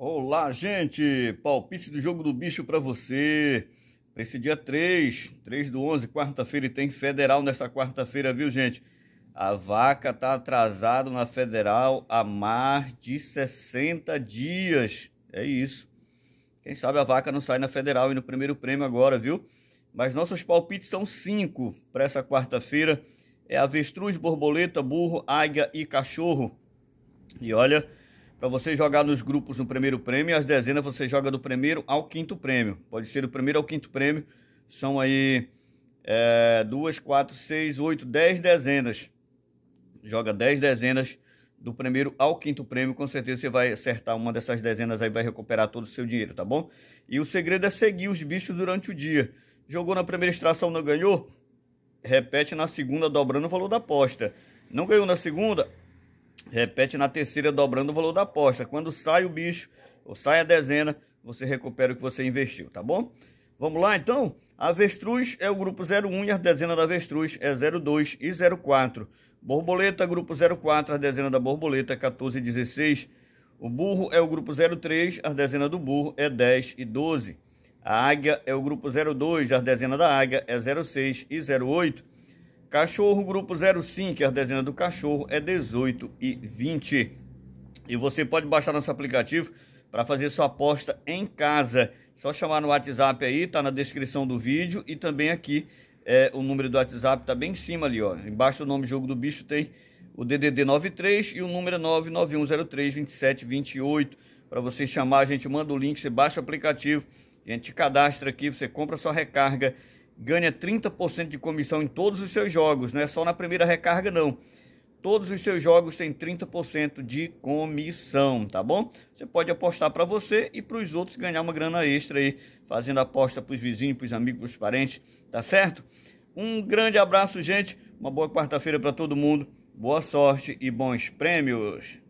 Olá, gente! Palpite do jogo do bicho para você. Para esse dia 3, 3 do 11, quarta-feira, e tem federal nessa quarta-feira, viu, gente? A vaca tá atrasada na federal há mais de 60 dias. É isso. Quem sabe a vaca não sai na federal e no primeiro prêmio agora, viu? Mas nossos palpites são cinco para essa quarta-feira. É avestruz, borboleta, burro, águia e cachorro. E olha, para você jogar nos grupos no primeiro prêmio. As dezenas você joga do primeiro ao quinto prêmio. Pode ser do primeiro ao quinto prêmio. São aí é, duas, quatro, seis, oito, dez dezenas. Joga dez dezenas do primeiro ao quinto prêmio. Com certeza você vai acertar uma dessas dezenas aí, vai recuperar todo o seu dinheiro, tá bom? E o segredo é seguir os bichos durante o dia. Jogou na primeira extração, não ganhou? Repete na segunda, dobrando o valor da aposta. Não ganhou na segunda? Repete na terceira, dobrando o valor da aposta. Quando sai o bicho, ou sai a dezena, você recupera o que você investiu, tá bom? Vamos lá, então? Avestruz é o grupo 01 e a dezena da avestruz é 02 e 04. Borboleta, grupo 04, a dezena da borboleta é 14 e 16. O burro é o grupo 03, a dezena do burro é 10 e 12. A águia é o grupo 02, a dezena da águia é 06 e 08. Cachorro grupo 05, a dezena do cachorro é 18 e 20. E você pode baixar nosso aplicativo para fazer sua aposta em casa. Só chamar no WhatsApp aí, tá na descrição do vídeo e também aqui é, o número do WhatsApp tá bem em cima ali, ó. Embaixo do nome Jogo do Bicho tem o DDD 93 e o número é 991032728. Para você chamar, a gente manda o link, você baixa o aplicativo, a gente cadastra aqui, você compra sua recarga ganha 30% de comissão em todos os seus jogos, não é só na primeira recarga não. Todos os seus jogos têm 30% de comissão, tá bom? Você pode apostar para você e para os outros ganhar uma grana extra aí, fazendo aposta para os vizinhos, para os amigos, para os parentes, tá certo? Um grande abraço, gente. Uma boa quarta-feira para todo mundo. Boa sorte e bons prêmios.